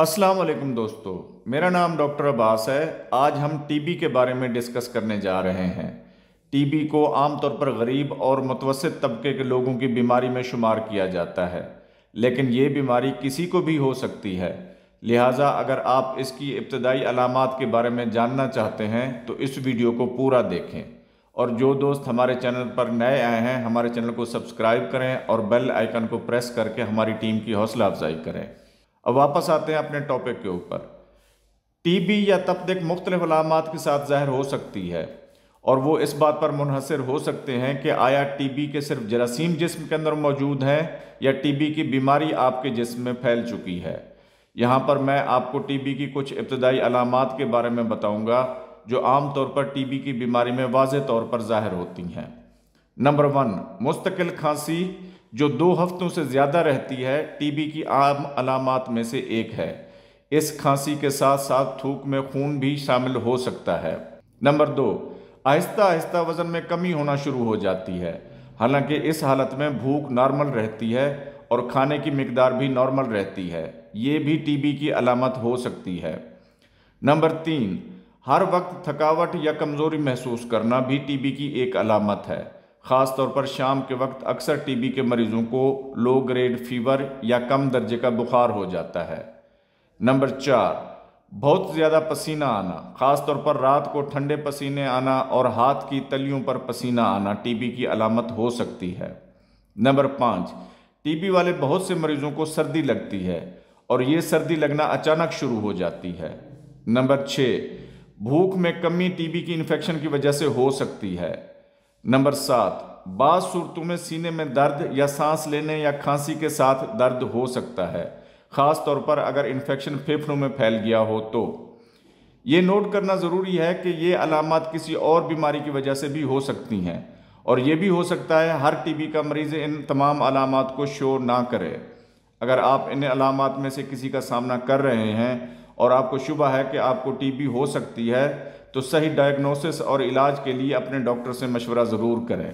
अस्सलाम वालेकुम दोस्तों मेरा नाम डॉक्टर अब्बास है आज हम टीबी के बारे में डिस्कस करने जा रहे हैं टीबी को आमतौर पर गरीब और मुतवसत तबके के लोगों की बीमारी में शुमार किया जाता है लेकिन ये बीमारी किसी को भी हो सकती है लिहाजा अगर आप इसकी इब्तदाई अलामत के बारे में जानना चाहते हैं तो इस वीडियो को पूरा देखें और जो दोस्त हमारे चैनल पर नए आए हैं हमारे चैनल को सब्सक्राइब करें और बेल आइकन को प्रेस करके हमारी टीम की हौसला अफजाई करें अब वापस आते हैं अपने टॉपिक के ऊपर टीबी या तपदिक मुख्तलिफ अलामत के साथ ज़ाहिर हो सकती है और वो इस बात पर मुनहसर हो सकते हैं कि आया टीबी के सिर्फ जरासीम जिस्म के अंदर मौजूद हैं या टीबी की बीमारी आपके जिस्म में फैल चुकी है यहाँ पर मैं आपको टीबी की कुछ इब्तदाई अलामत के बारे में बताऊँगा जो आम तौर पर टीबी की बीमारी में वाज तौर पर ज़ाहिर होती हैं नंबर वन मुस्तकिल खांसी जो दो हफ्तों से ज़्यादा रहती है टीबी की आम अलामत में से एक है इस खांसी के साथ साथ थूक में खून भी शामिल हो सकता है नंबर दो आहिस्ता आहिस्ता वज़न में कमी होना शुरू हो जाती है हालांकि इस हालत में भूख नॉर्मल रहती है और खाने की मकदार भी नॉर्मल रहती है ये भी टीबी की अलामत हो सकती है नंबर तीन हर वक्त थकावट या कमज़ोरी महसूस करना भी टीबी की एक अलामत है ख़ास तौर पर शाम के वक्त अक्सर टीबी के मरीज़ों को लो ग्रेड फीवर या कम दर्जे का बुखार हो जाता है नंबर चार बहुत ज़्यादा पसीना आना ख़ास तौर पर रात को ठंडे पसीने आना और हाथ की तलियों पर पसीना आना टीबी की अलामत हो सकती है नंबर पाँच टीबी वाले बहुत से मरीज़ों को सर्दी लगती है और ये सर्दी लगना अचानक शुरू हो जाती है नंबर छः भूख में कमी टीबी की इन्फेक्शन की वजह से हो सकती है नंबर सात बाज सूरतों में सीने में दर्द या सांस लेने या खांसी के साथ दर्द हो सकता है ख़ास तौर पर अगर इन्फेक्शन फेफड़ों में फैल गया हो तो ये नोट करना ज़रूरी है कि ये अलामत किसी और बीमारी की वजह से भी हो सकती हैं और ये भी हो सकता है हर टीबी का मरीज़ इन तमाम अलामत को शो ना करे अगर आप इन अलामत में से किसी का सामना कर रहे हैं और आपको शुबा है कि आपको टीबी हो सकती है तो सही डायग्नोसिस और इलाज के लिए अपने डॉक्टर से मशवरा ज़रूर करें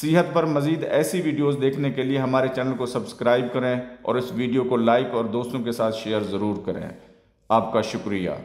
सेहत पर मज़ीद ऐसी वीडियोस देखने के लिए हमारे चैनल को सब्सक्राइब करें और इस वीडियो को लाइक और दोस्तों के साथ शेयर ज़रूर करें आपका शुक्रिया